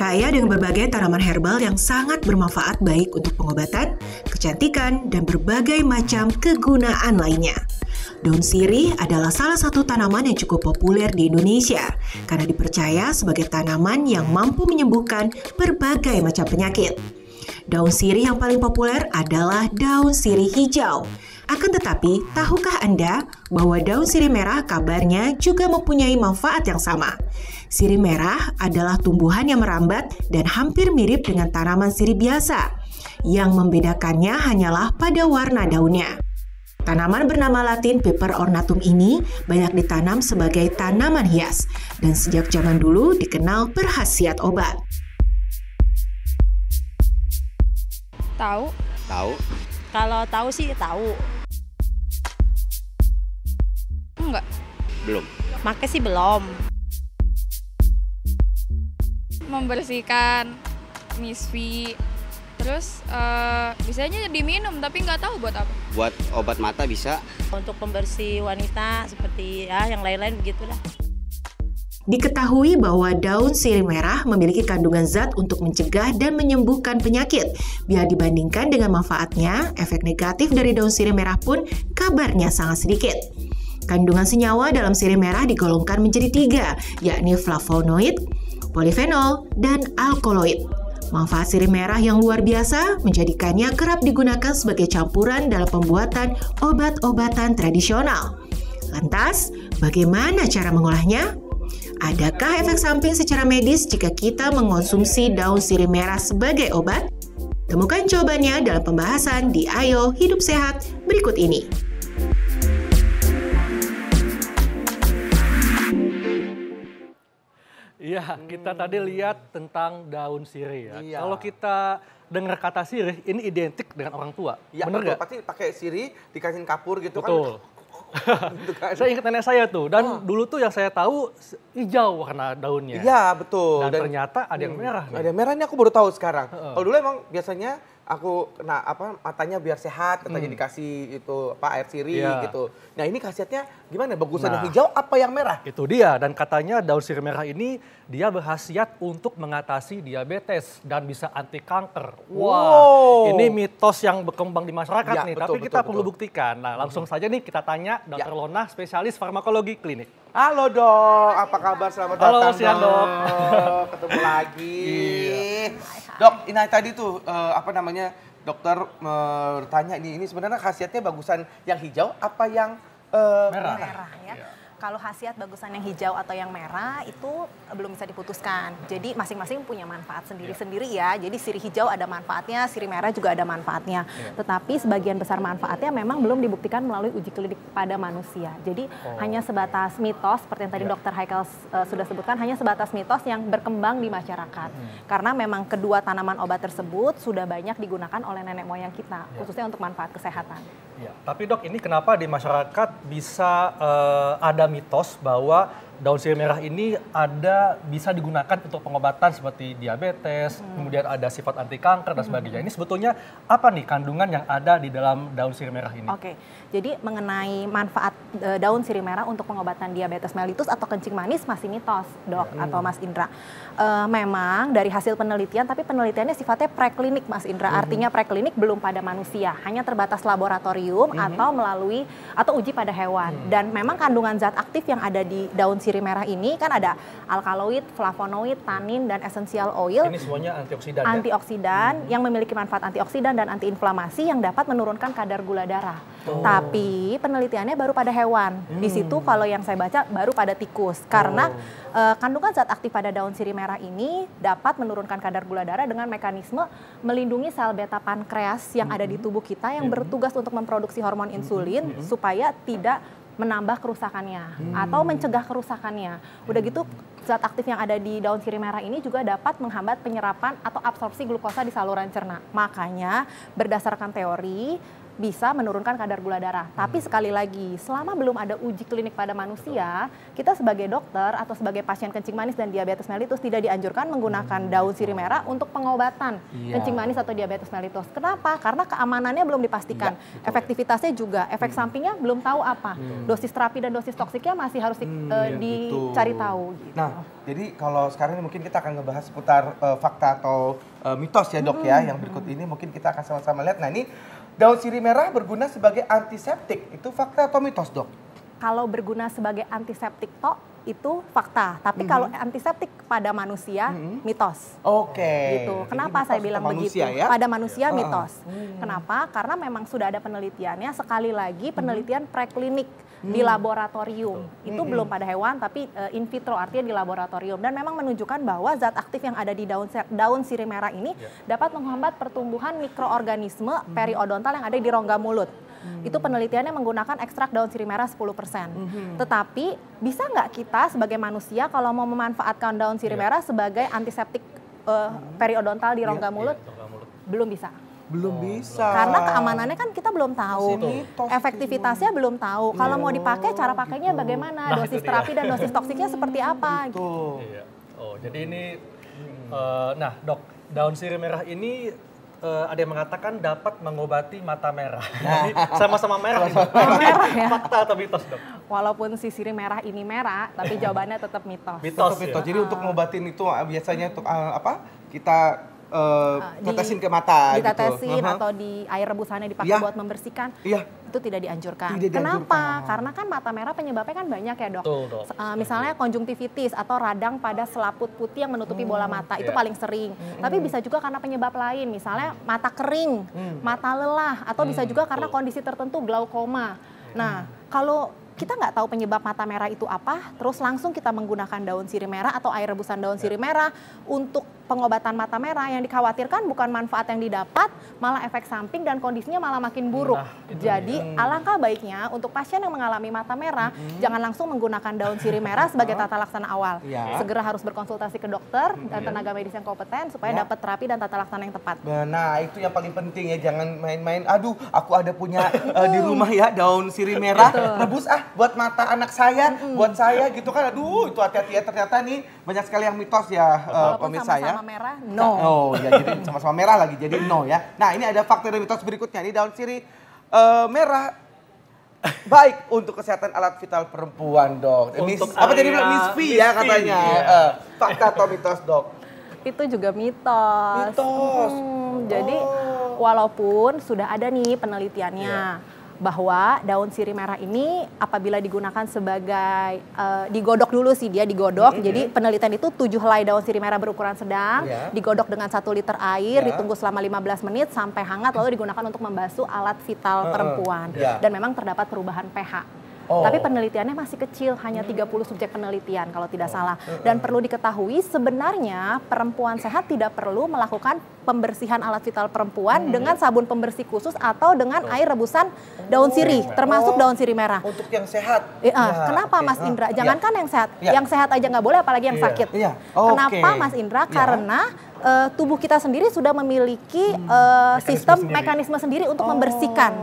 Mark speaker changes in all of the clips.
Speaker 1: Kaya dengan berbagai tanaman herbal yang sangat bermanfaat baik untuk pengobatan, kecantikan, dan berbagai macam kegunaan lainnya. Daun sirih adalah salah satu tanaman yang cukup populer di Indonesia karena dipercaya sebagai tanaman yang mampu menyembuhkan berbagai macam penyakit. Daun sirih yang paling populer adalah daun sirih hijau. Akan tetapi, tahukah Anda bahwa daun sirih merah kabarnya juga mempunyai manfaat yang sama? Sirih merah adalah tumbuhan yang merambat dan hampir mirip dengan tanaman sirih biasa. Yang membedakannya hanyalah pada warna daunnya. Tanaman bernama latin Piper ornatum ini banyak ditanam sebagai tanaman hias dan sejak zaman dulu dikenal berhasiat obat.
Speaker 2: Tahu? Tahu. Kalau tahu sih tahu. Enggak. Belum. Makasih belum membersihkan misfi terus uh, bisanya diminum tapi nggak tahu buat apa
Speaker 1: buat obat mata bisa
Speaker 2: untuk pembersih wanita seperti ya yang lain-lain begitulah
Speaker 1: Diketahui bahwa daun sirih merah memiliki kandungan zat untuk mencegah dan menyembuhkan penyakit. Bila dibandingkan dengan manfaatnya, efek negatif dari daun sirih merah pun kabarnya sangat sedikit. Kandungan senyawa dalam sirih merah digolongkan menjadi tiga, yakni flavonoid, polifenol, dan alkaloid. Manfaat sirih merah yang luar biasa menjadikannya kerap digunakan sebagai campuran dalam pembuatan obat-obatan tradisional. Lantas, bagaimana cara mengolahnya? Adakah efek samping secara medis jika kita mengonsumsi daun sirih merah sebagai obat? Temukan jawabannya dalam pembahasan di Ayo Hidup Sehat berikut ini.
Speaker 3: Iya, hmm. kita tadi hmm. lihat tentang daun sirih ya. Iya. Kalau kita dengar kata sirih, ini identik dengan orang tua. Iya, bener Gak? Pasti
Speaker 4: pakai sirih, dikasih kapur gitu Betul. kan. Betul.
Speaker 3: Gitu kan. saya ingat nenek saya tuh dan oh. dulu tuh yang saya tahu hijau karena daunnya. Iya betul. Dan, dan ternyata ada yang hmm. merah. Hmm, Ada
Speaker 4: yang merah ini aku baru tahu sekarang. Uh. Kalau
Speaker 3: dulu emang biasanya aku
Speaker 4: nah, apa matanya biar sehat katanya hmm. dikasih itu apa air sirih yeah. gitu. Nah ini khasiatnya
Speaker 3: gimana? Bagusan nah, yang hijau apa yang merah? Itu dia dan katanya daun sirih merah ini dia berhasiat untuk mengatasi diabetes dan bisa anti kanker. Wow, ini mitos yang berkembang di masyarakat ya, nih. Betul, Tapi betul, kita betul, perlu buktikan. Nah langsung hmm. saja nih kita tanya dokter ya. Lona spesialis farmakologi klinik.
Speaker 4: Halo dok, apa kabar? Selamat Halo, datang. Halo siang dok. Ketemu lagi. iya. Dok, ini tadi tuh uh, apa namanya dokter eh, bertanya uh, ini ini sebenarnya khasiatnya bagusan yang hijau apa yang uh, merah? merah ya. Yeah
Speaker 2: kalau khasiat bagusan yang hijau atau yang merah itu belum bisa diputuskan. Jadi masing-masing punya manfaat sendiri-sendiri iya. ya. Jadi siri hijau ada manfaatnya, siri merah juga ada manfaatnya. Iya. Tetapi sebagian besar manfaatnya memang belum dibuktikan melalui uji klinik pada manusia. Jadi oh. hanya sebatas mitos seperti yang tadi yeah. Dokter Haikal uh, sudah sebutkan hanya sebatas mitos yang berkembang di masyarakat. Hmm. Karena memang kedua tanaman obat tersebut sudah banyak digunakan oleh nenek moyang kita iya. khususnya untuk manfaat kesehatan.
Speaker 3: Ya, tapi dok, ini kenapa di masyarakat bisa uh, ada mitos bahwa daun sirih merah ini ada bisa digunakan untuk pengobatan seperti diabetes, hmm. kemudian ada sifat anti kanker dan hmm. sebagainya. Hmm. Ini sebetulnya apa nih kandungan yang ada di dalam daun sirih merah ini?
Speaker 2: Oke. Okay. Jadi
Speaker 3: mengenai
Speaker 2: manfaat e, daun sirih merah untuk pengobatan diabetes mellitus atau kencing manis masih mitos, Dok hmm. atau Mas Indra. E, memang dari hasil penelitian tapi penelitiannya sifatnya preklinik, Mas Indra. Hmm. Artinya preklinik belum pada manusia, hanya terbatas laboratorium hmm. atau melalui atau uji pada hewan. Hmm. Dan memang kandungan zat aktif yang ada di daun sirih merah ini kan ada alkaloid, flavonoid, tanin dan essential oil. Ini semuanya antioksidan. Ya? Antioksidan ya? yang memiliki manfaat antioksidan dan antiinflamasi yang dapat menurunkan kadar gula darah. Tapi penelitiannya baru pada hewan. Hmm. Di situ kalau yang saya baca baru pada tikus karena oh. uh, kandungan zat aktif pada daun sirih merah ini dapat menurunkan kadar gula darah dengan mekanisme melindungi sel beta pankreas yang hmm. ada di hmm. tubuh kita yang hmm. bertugas untuk memproduksi hormon insulin hmm. supaya tidak menambah kerusakannya hmm. atau mencegah kerusakannya. Udah gitu zat aktif yang ada di daun sirih merah ini juga dapat menghambat penyerapan atau absorpsi glukosa di saluran cerna. Makanya berdasarkan teori bisa menurunkan kadar gula darah. Hmm. Tapi sekali lagi, selama belum ada uji klinik pada manusia, kita sebagai dokter atau sebagai pasien kencing manis dan diabetes mellitus tidak dianjurkan menggunakan hmm. daun sirih merah untuk pengobatan iya. kencing manis atau diabetes mellitus. Kenapa? Karena keamanannya belum dipastikan, ya, betul. efektivitasnya juga, efek hmm. sampingnya belum tahu apa. Hmm. Dosis terapi dan dosis toksiknya masih harus hmm, eh, iya, dicari tahu. Gitu. Nah,
Speaker 4: jadi kalau sekarang ini mungkin kita akan ngebahas seputar uh, fakta atau uh, mitos ya dok ya, hmm. ya, yang berikut ini mungkin kita akan sama-sama lihat. Nah ini daun sirih merah berguna sebagai antiseptik. Itu fakta atau mitos, Dok?
Speaker 2: Kalau berguna sebagai antiseptik tok itu fakta, tapi mm -hmm. kalau mhm. antiseptik pada manusia mm -hmm. mitos. Oke. Okay. Gitu. Kenapa Jadi saya bilang begitu? Manusia, ya? Pada manusia uh. mitos. Hmm. Kenapa? Karena memang sudah ada penelitiannya. Sekali lagi mhm. penelitian mm -hmm. preklinik hmm. di laboratorium. Betul. Itu hmm. hmm. belum pada hewan tapi uh, in vitro artinya di laboratorium dan memang menunjukkan bahwa zat aktif yang ada di daun daun sirih merah ini yeah. dapat menghambat pertumbuhan mikroorganisme hmm. periodontal yang ada di rongga mulut. Hmm. Itu penelitiannya menggunakan ekstrak daun sirih merah 10%. Hmm, hmm. Tetapi bisa nggak kita sebagai manusia kalau mau memanfaatkan daun sirih yeah. merah sebagai antiseptik uh, hmm. periodontal di ya, rongga yeah, mulut? Yeah, rongga mulut? Belum bisa
Speaker 3: belum
Speaker 4: oh, bisa karena keamanannya
Speaker 2: kan kita belum tahu efektivitasnya itu. belum tahu kalau kalau mau dipakai cara iya. pakainya gitu. bagaimana nah, dosis terapi dan dosis toksiknya seperti apa gitu
Speaker 3: iya. oh jadi ini uh, nah dok daun sirih merah ini uh, ada yang mengatakan dapat mengobati mata merah. Jadi sama-sama merah. Sama-sama oh, merah ya. Fakta atau mitos dok?
Speaker 2: Walaupun si sirih merah ini merah, tapi jawabannya tetap mitos. Mitos,
Speaker 3: tetap mitos. Ya? Jadi uh. untuk mengobatin itu
Speaker 4: ah, biasanya untuk uh, apa? Kita uh, eh, ah, tetesin ke mata gitu. ditetesin gitu. atau
Speaker 2: di air rebusannya dipakai ya. buat membersihkan ya. itu tidak dianjurkan. Tidak Kenapa? Karena kan mata merah penyebabnya kan banyak ya dok. Tuh, eh, Uh, misalnya konjungtivitis atau radang pada selaput putih yang menutupi hmm, bola mata yeah. itu iya. paling sering. Hmm. Tapi bisa juga karena penyebab lain, misalnya mata kering, hmm. mata lelah, atau hmm, bisa juga karena kondisi tertentu glaukoma. Nah, hmm. kalau kita nggak tahu penyebab mata merah itu apa, terus langsung kita menggunakan daun sirih merah atau air rebusan daun sirih ya. merah untuk pengobatan mata merah yang dikhawatirkan bukan manfaat yang didapat, malah efek samping dan kondisinya malah makin buruk. Nah, Jadi ya. alangkah baiknya untuk pasien yang mengalami mata merah mm-hmm. jangan langsung menggunakan daun sirih merah sebagai tata laksana awal. Ya. Segera harus berkonsultasi ke dokter mm dan ya. tenaga medis yang kompeten supaya ya. dapat terapi dan tata laksana yang tepat.
Speaker 4: Nah, itu yang paling penting ya, jangan main-main. Aduh, aku ada punya uh, di rumah ya daun sirih merah, rebus ah buat mata anak saya, mm-hmm. buat saya gitu kan. Aduh, itu hati-hati ya ternyata nih banyak sekali yang mitos ya uh, pemirsa ya. sama-sama ya. Sama merah,
Speaker 2: no. Oh, ya jadi
Speaker 4: sama-sama merah lagi. Jadi no ya. Nah, ini ada fakta dan mitos berikutnya. Ini daun sirih uh, merah baik untuk kesehatan alat vital perempuan dok. Mis, apa jadi bilang Miss V ya katanya. Iya. Uh, fakta atau mitos dok?
Speaker 2: Itu juga mitos. Mitos. Hmm, oh. Jadi walaupun sudah ada nih penelitiannya. Yeah bahwa daun sirih merah ini apabila digunakan sebagai uh, digodok dulu sih dia digodok. Mm -hmm. Jadi iya. penelitian itu tujuh helai daun sirih merah berukuran sedang yeah. digodok dengan satu liter air, yeah. ditunggu selama 15 menit sampai hangat lalu digunakan untuk membasuh alat vital uh perempuan. Yeah. Dan memang terdapat perubahan pH. Oh. Tapi penelitiannya masih kecil, hanya 30 hmm. subjek penelitian kalau tidak oh. salah. Hmm, Dan hmm. perlu diketahui sebenarnya perempuan sehat tidak perlu melakukan pembersihan alat vital perempuan hmm. dengan sabun pembersih khusus atau dengan oh. air rebusan oh. daun sirih, termasuk daun sirih merah. Untuk yang sehat. Ya, nah, kenapa okay. Mas Indra? Ah, Jangankan ya. yang sehat, ya. yang sehat aja nggak boleh apalagi yang iya. sakit. Ya. Oh, Kenapa Mas Indra? Iya. Karena uh, tubuh kita sendiri sudah memiliki uh, mekanisme sistem sendiri. mekanisme sendiri untuk oh. membersihkan.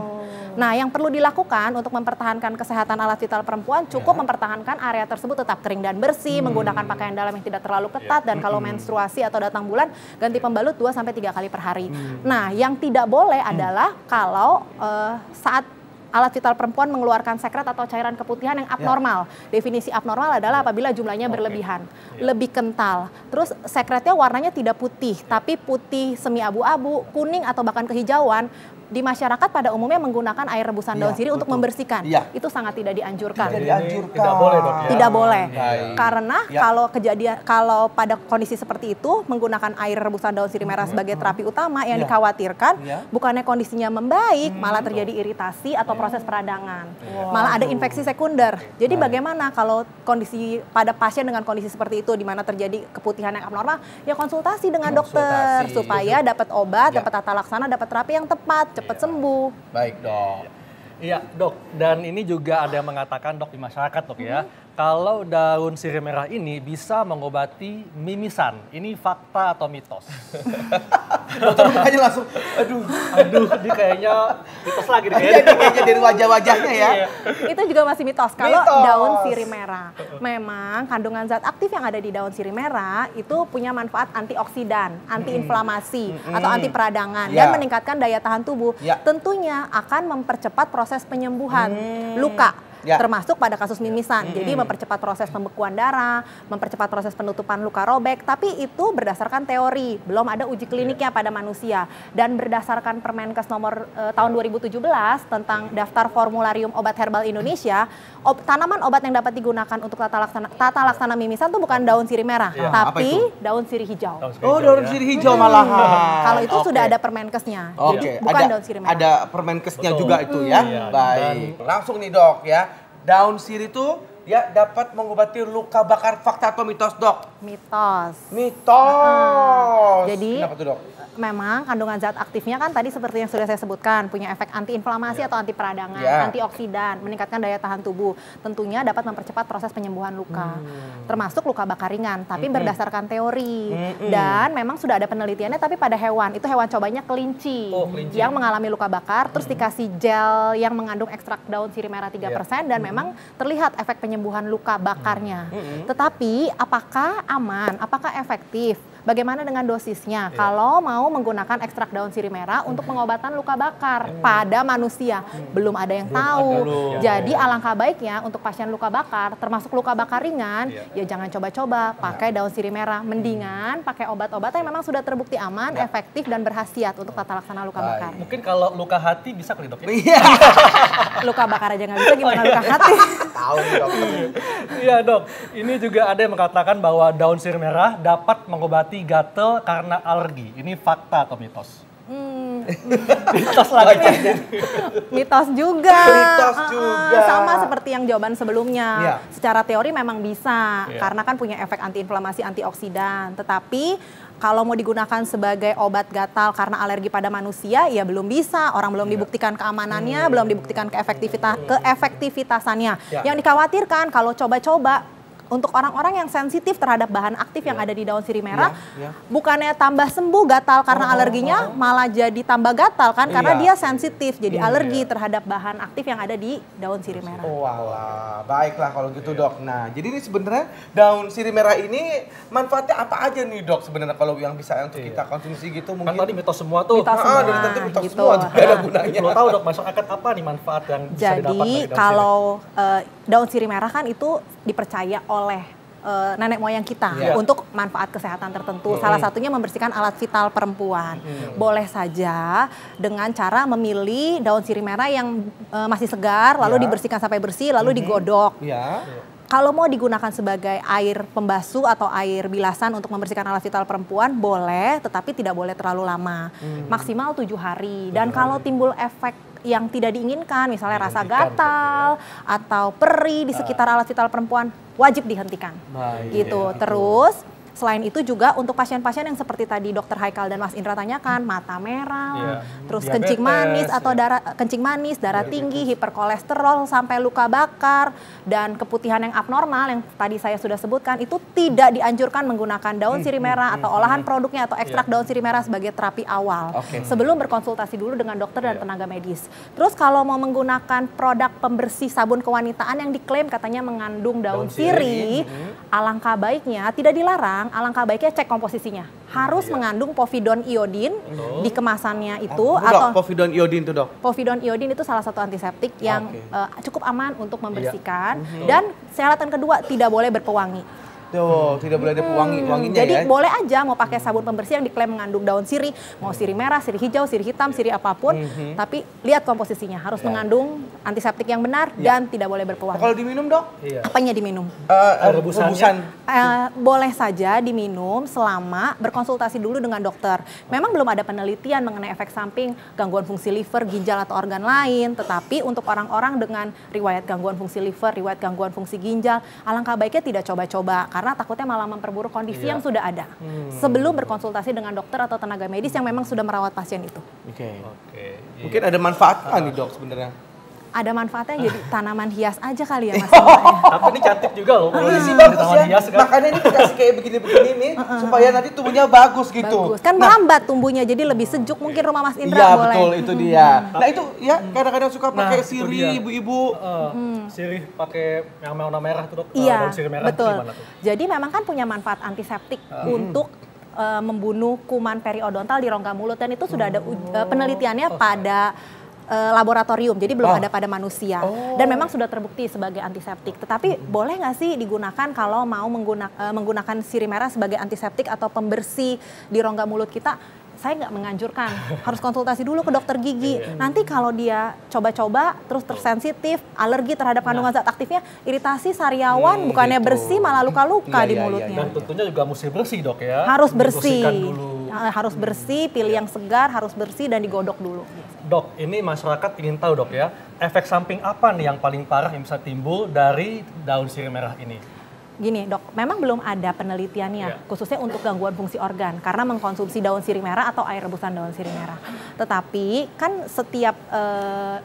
Speaker 2: Nah, yang perlu dilakukan untuk mempertahankan kesehatan alat vital perempuan cukup ya. mempertahankan area tersebut tetap kering dan bersih, hmm. menggunakan pakaian dalam yang tidak terlalu ketat ya. dan kalau hmm. menstruasi atau datang bulan ganti pembalut 2 sampai tiga kali per hari. Hmm. Nah, yang tidak boleh hmm. adalah kalau uh, saat alat vital perempuan mengeluarkan sekret atau cairan keputihan yang ya. abnormal. Ya. Definisi abnormal adalah ya. apabila jumlahnya okay. berlebihan, ya. lebih kental. Terus sekretnya warnanya tidak putih, ya. tapi putih semi abu-abu, kuning atau bahkan kehijauan di masyarakat pada umumnya menggunakan air rebusan ya, daun iya, sirih untuk membersihkan. Ya. Itu sangat tidak dianjurkan. Tidak dianjurkan. Tidak boleh dok. Ya. Tidak boleh. Baik. Iya, iya, Karena ya. kalau kejadian kalau pada kondisi seperti itu menggunakan air rebusan daun sirih merah mm-hmm. sebagai terapi utama yang ya. dikhawatirkan ya. bukannya kondisinya membaik, hmm. malah terjadi iritasi atau proses peradangan. Wow. Malah ada infeksi sekunder. Jadi Baik. bagaimana kalau kondisi pada pasien dengan kondisi seperti itu di mana terjadi keputihan yang abnormal, ya konsultasi dengan konsultasi. dokter supaya dapat obat, ya. dapat tata laksana, dapat terapi yang tepat cepat iya. sembuh.
Speaker 3: Baik dok. Iya dok, dan ini juga ada yang mengatakan dok di masyarakat dok ya, mm -hmm kalau daun sirih merah ini bisa mengobati mimisan. Ini fakta atau mitos? Dokter mukanya langsung, aduh. Aduh,
Speaker 4: dia kayaknya mitos lagi. Dia kayaknya, kayaknya dari wajah-wajahnya
Speaker 3: ya. Iya.
Speaker 2: Itu juga masih mitos. Kalau daun sirih merah, memang kandungan zat aktif yang ada di daun sirih merah itu punya manfaat antioksidan, antiinflamasi, hmm. atau anti peradangan, yeah. dan meningkatkan daya tahan tubuh. Yeah. Tentunya akan mempercepat proses penyembuhan hmm. luka ya. termasuk pada kasus ya. mimisan. Ya. Jadi mempercepat proses pembekuan darah, mempercepat proses penutupan luka robek, tapi itu berdasarkan teori, belum ada uji ya. kliniknya ya. pada manusia. Dan berdasarkan Permenkes nomor eh, tahun 2017 tentang daftar formularium obat herbal Indonesia, ob, tanaman obat yang dapat digunakan untuk tata laksana tata laksana mimisan tuh bukan daun sirih merah, ya, tapi
Speaker 4: daun sirih hijau. Daun sirih oh, daun ya. sirih hijau hmm. malah. Kalau itu okay. sudah ada permenkesnya. Oke, okay. bukan ada, daun sirih merah. Ada permenkesnya Betul. juga itu ya. Iya, Baik. Dan, Langsung nih, Dok, ya. Daun sirih itu ya dapat mengobati luka bakar fakta atau mitos, Dok?
Speaker 2: Mitos. Mitos. Uh Jadi Kenapa tuh, Dok? memang kandungan zat aktifnya kan tadi seperti yang sudah saya sebutkan punya efek antiinflamasi yeah. atau anti peradangan, yeah. antioksidan, meningkatkan daya tahan tubuh. Tentunya dapat mempercepat proses penyembuhan luka, hmm. termasuk luka bakar ringan. Tapi mm -hmm. berdasarkan teori mm -hmm. dan memang sudah ada penelitiannya. Tapi pada hewan itu hewan cobanya kelinci, oh, kelinci. yang mengalami luka bakar, terus mm -hmm. dikasih gel yang mengandung ekstrak daun sirih merah 3% yeah. Iya. dan hmm. memang terlihat efek penyembuhan luka bakarnya. Mm -hmm. Tetapi apakah aman? Apakah efektif? Bagaimana dengan dosisnya? Yeah. Kalau mau menggunakan ekstrak daun sirih merah untuk hmm. pengobatan luka bakar mm. pada manusia, mm. belum ada yang belum tahu. Ada Jadi yeah. Iya. alangkah baiknya untuk pasien luka bakar, termasuk luka bakar ringan, yeah. ya jangan coba-coba iya. pakai daun sirih merah. Hmm. Mendingan pakai obat-obatan yang memang sudah terbukti aman, yeah. efektif dan berhasiat untuk tata laksana luka bakar. Mungkin
Speaker 3: kalau luka hati bisa kali dok ya? Iya.
Speaker 2: luka bakar aja nggak bisa oh, gimana luka hati?
Speaker 3: Tahu dok. Iya dok. Ini juga ada yang mengatakan bahwa daun sirih merah dapat mengobati gatal gatel karena alergi. Ini fakta atau mitos?
Speaker 4: Hmm.
Speaker 2: mitos lagi. mitos juga. Mitos ah, ah, ah. juga. Uh, sama seperti yang jawaban sebelumnya. Ya. Secara teori memang bisa ya. karena kan punya efek antiinflamasi, antioksidan. Tetapi kalau mau digunakan sebagai obat gatal karena alergi pada manusia ya belum bisa orang belum iya. dibuktikan keamanannya hmm. belum dibuktikan keefektivitas keefektivitasannya ya. yang dikhawatirkan kalau coba-coba untuk orang-orang yang sensitif terhadap bahan aktif yeah. yang iya. ada di daun sirih merah, yeah. Yeah. bukannya tambah sembuh gatal karena oh, oh, alerginya, oh, oh. malah jadi tambah gatal kan karena iya. dia sensitif, jadi iya. alergi terhadap bahan aktif yang ada di daun sirih merah. Oh
Speaker 4: alah, baiklah kalau gitu dok. Nah, jadi ini sebenarnya daun sirih merah ini manfaatnya apa aja nih dok sebenarnya kalau yang bisa untuk kita konsumsi gitu kan mungkin. Kan tadi mitos semua tuh. Mitos ah, ah, semua. Ah, dari tadi mitos gitu. semua, tidak ada gunanya. Belum tahu
Speaker 3: dok akan apa nih manfaat yang jadi, bisa didapat dari daun Jadi kalau
Speaker 2: uh, daun sirih merah kan itu dipercaya oleh uh, nenek moyang kita yeah. untuk manfaat kesehatan tertentu. Mm. Salah satunya membersihkan alat vital perempuan. Mm. Boleh saja dengan cara memilih daun sirih merah yang uh, masih segar, lalu yeah. dibersihkan sampai bersih, lalu mm digodok. Yeah. Kalau mau digunakan sebagai air pembasuh atau air bilasan untuk membersihkan alat vital perempuan boleh, tetapi tidak boleh terlalu lama. Hmm. Maksimal tujuh hari. Dan kalau timbul efek yang tidak diinginkan, misalnya rasa gatal ya. atau perih di sekitar ah. alat vital perempuan, wajib dihentikan. Nah, Gitu. Terus Selain itu juga untuk pasien-pasien yang seperti tadi Dokter Haikal dan Mas Indra tanyakan, mata merah, yeah. terus Diabetes, kencing manis atau yeah. darah kencing manis, darah yeah, tinggi, hiperkolesterol sampai luka bakar dan keputihan yang abnormal yang tadi saya sudah sebutkan itu tidak dianjurkan menggunakan daun hmm, sirih hmm, merah hmm, atau olahan produknya atau ekstrak yeah. daun sirih merah sebagai terapi awal. Okay. Sebelum berkonsultasi dulu dengan dokter dan yeah. tenaga medis. Terus kalau mau menggunakan produk pembersih sabun kewanitaan yang diklaim katanya mengandung daun, daun sirih, siri, alangkah baiknya tidak dilarang, alangkah baiknya cek komposisinya. Harus iya. mengandung povidon iodin oh. di kemasannya ah, itu oh, atau dok,
Speaker 4: povidon iodin itu, Dok.
Speaker 2: Povidon iodin itu salah satu antiseptik yang okay. uh, eh, cukup aman untuk iya. membersihkan iya. dan syaratan kedua tidak boleh berpewangi.
Speaker 4: Tuh, gitu. hmm. tidak boleh ada pewangi hmm. wanginya Jadi ya. boleh
Speaker 2: aja mau pakai sabun pembersih yang diklaim mengandung daun sirih, mau sirih merah, sirih hijau, sirih hitam, sirih apapun, hmm. tapi lihat komposisinya harus ya. mengandung antiseptik yang benar ya. dan tidak boleh berpewangi. Kalau diminum, Dok? Iya. Apanya diminum?
Speaker 4: Uh, rebusan.
Speaker 2: Uh, boleh saja diminum selama berkonsultasi dulu dengan dokter. Memang belum ada penelitian mengenai efek samping gangguan fungsi liver, ginjal atau organ lain, tetapi untuk orang-orang dengan riwayat gangguan fungsi liver, riwayat gangguan fungsi ginjal, alangkah baiknya tidak coba-coba karena takutnya malah memperburuk kondisi yeah. yang sudah ada hmm. sebelum berkonsultasi dengan dokter atau tenaga medis yang memang sudah merawat pasien itu.
Speaker 4: Oke. Okay. Iya. Okay. Mungkin ada manfaat ah. nih dok sebenarnya
Speaker 2: ada manfaatnya jadi tanaman hias aja kali ya mas. Ya?
Speaker 3: Tapi ini cantik juga loh. Kalau ah, sih iya. bagus ya. Hias, kan?
Speaker 2: Makanya ini dikasih kayak begini-begini nih ah, ah, supaya nanti tumbuhnya bagus gitu. Bagus. Kan nah, tumbuhnya jadi lebih sejuk mungkin rumah Mas Indra iya, boleh. Iya betul itu
Speaker 3: dia. Hmm. Nah itu
Speaker 4: ya kadang-kadang suka
Speaker 3: nah, pakai nah, sirih ibu-ibu. Uh, hmm. Sirih pakai yang warna merah tuh dok. Eh, iya uh, sirih merah betul. Tuh?
Speaker 2: Jadi memang kan punya manfaat antiseptik uh. untuk uh, membunuh kuman periodontal di rongga mulut dan itu sudah ada uh, penelitiannya oh. pada uh, laboratorium, jadi belum oh. ada pada manusia oh. dan memang sudah terbukti sebagai antiseptik. Tetapi hmm. boleh nggak sih digunakan kalau mau eh, menggunakan uh, menggunakan sirih merah sebagai antiseptik atau pembersih di rongga mulut kita? Saya nggak menganjurkan, harus konsultasi dulu ke dokter gigi. Iya. Hmm. Nanti kalau dia coba-coba terus tersensitif, alergi terhadap kandungan nah. zat aktifnya, iritasi sariawan, hmm, bukannya gitu. bersih malah luka-luka yeah, di iya, iya. mulutnya. Dan
Speaker 3: tentunya juga mesti bersih dok ya. Harus bersih. Dulu
Speaker 2: harus hmm. bersih, pilih iya. yang segar, harus bersih dan digodok dulu.
Speaker 3: Dok, ini masyarakat ingin tahu dok ya, efek samping apa nih yang paling parah yang bisa timbul dari daun sirih merah ini?
Speaker 2: Gini dok, memang belum ada penelitiannya yeah. khususnya untuk gangguan fungsi organ karena mengkonsumsi daun sirih merah atau air rebusan daun sirih merah. Tetapi kan setiap uh,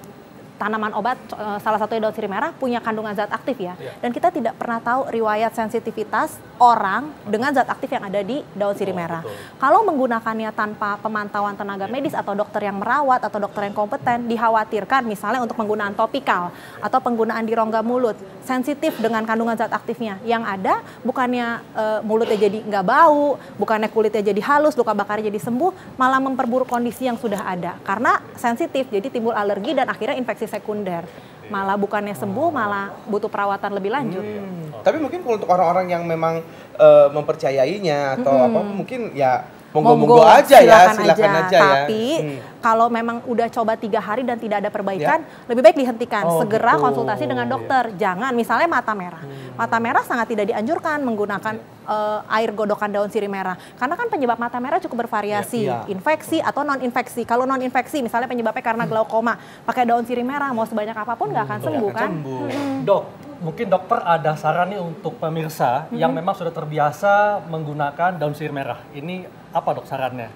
Speaker 2: tanaman obat eh, salah satunya daun sirih merah punya kandungan zat aktif ya. Yeah. Dan kita tidak pernah tahu riwayat sensitivitas orang dengan zat aktif yang ada di daun sirih oh, merah. Betul. Kalau menggunakannya tanpa pemantauan tenaga iya. medis atau dokter yang merawat atau dokter yang kompeten dikhawatirkan misalnya untuk penggunaan topikal atau penggunaan di rongga mulut sensitif dengan kandungan zat aktifnya. Yang ada bukannya e, mulutnya jadi nggak bau, bukannya kulitnya jadi halus, luka bakar jadi sembuh, malah memperburuk kondisi yang sudah ada karena sensitif jadi timbul alergi dan akhirnya infeksi sekunder malah bukannya sembuh malah butuh perawatan lebih lanjut. Hmm.
Speaker 4: Tapi mungkin untuk orang-orang yang memang uh, mempercayainya atau hmm. apa mungkin ya monggo-monggo aja ya, silakan ya, silakan aja. aja ya. Tapi ya.
Speaker 2: kalau memang udah coba tiga hari dan tidak ada perbaikan, ya. lebih baik dihentikan. Oh, Segera gitu. konsultasi dengan iya. dokter. Ya. Jangan misalnya mata merah. Hmm. Mata merah sangat tidak dianjurkan menggunakan ya. uh, air godokan daun sirih merah. Karena kan penyebab mata merah cukup bervariasi, ya. Ya. infeksi atau non-infeksi. Kalau non-infeksi misalnya penyebabnya karena hmm. glaukoma, pakai daun sirih merah mau sebanyak apapun nggak hmm. akan kan? sembuh kan? Hmm.
Speaker 3: Dok, mungkin dokter ada saran nih untuk pemirsa mm -hmm. yang memang sudah terbiasa menggunakan daun sirih merah. Ini apa dok sarannya?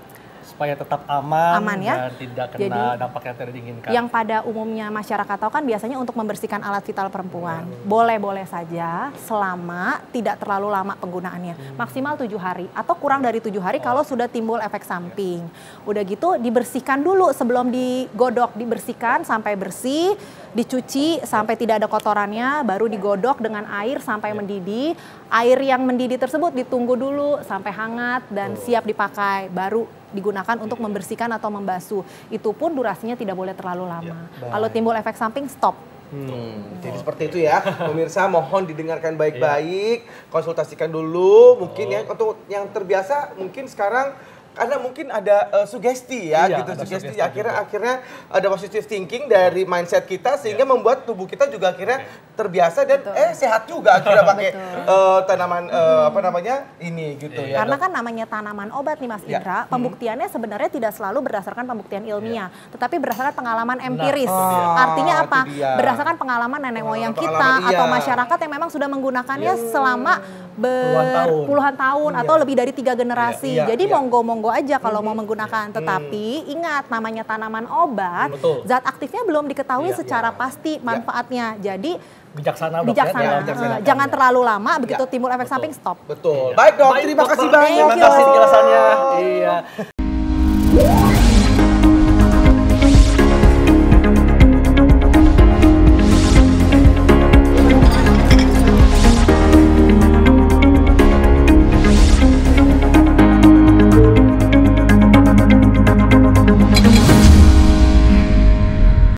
Speaker 3: supaya tetap aman, aman ya? dan tidak kena Jadi, dampak yang tidak diinginkan. Yang
Speaker 2: pada umumnya masyarakat tahu kan biasanya untuk membersihkan alat vital perempuan. Boleh-boleh hmm. saja selama tidak terlalu lama penggunaannya. Hmm. Maksimal tujuh hari atau kurang dari tujuh hari oh. kalau sudah timbul efek samping. Yeah. Udah gitu dibersihkan dulu sebelum digodok, dibersihkan sampai bersih, dicuci sampai tidak ada kotorannya, baru digodok dengan air sampai yeah. mendidih. Air yang mendidih tersebut ditunggu dulu sampai hangat dan oh. siap dipakai baru digunakan untuk membersihkan atau membasuh. Itu pun durasinya tidak boleh terlalu iya, lama. Ya, Kalau timbul efek samping, stop.
Speaker 4: Hmm. Jadi seperti itu ya, pemirsa mohon didengarkan baik-baik, iya. konsultasikan dulu, mungkin oh. ya untuk yang terbiasa mungkin sekarang karena mungkin ada uh, sugesti ya iya, gitu sugesti, sugesti akhirnya juga. akhirnya ada positive thinking dari mindset kita sehingga yeah. membuat tubuh kita juga akhirnya terbiasa dan Betul. eh sehat juga akhirnya pakai uh, tanaman uh, hmm. apa namanya ini gitu yeah. ya. Karena kan
Speaker 2: namanya tanaman obat nih Mas yeah. Indra, mm-hmm. pembuktiannya hmm. sebenarnya tidak selalu berdasarkan pembuktian iya. ilmiah, yeah. tetapi berdasarkan pengalaman empiris. Nah, Artinya apa? Berdasarkan pengalaman nenek moyang pengalaman kita iya. atau masyarakat yang memang sudah menggunakannya yeah. selama berpuluhan tahun, puluhan tahun yeah. atau iya. lebih dari tiga iya, generasi. Yeah. Jadi monggo-monggo monggo aja kalau mau hmm. menggunakan. Tetapi hmm. ingat namanya tanaman obat, hmm, Betul. zat aktifnya belum diketahui iya, iya. secara pasti iya. manfaatnya. Jadi
Speaker 3: bijaksana bijaksana.
Speaker 2: Ya, bijaksana. Uh, jangan terlalu lama begitu ya. timbul efek betul. samping stop. Betul. Baik dok, terima kasih banyak. Terima kasih
Speaker 4: penjelasannya.
Speaker 3: Iya.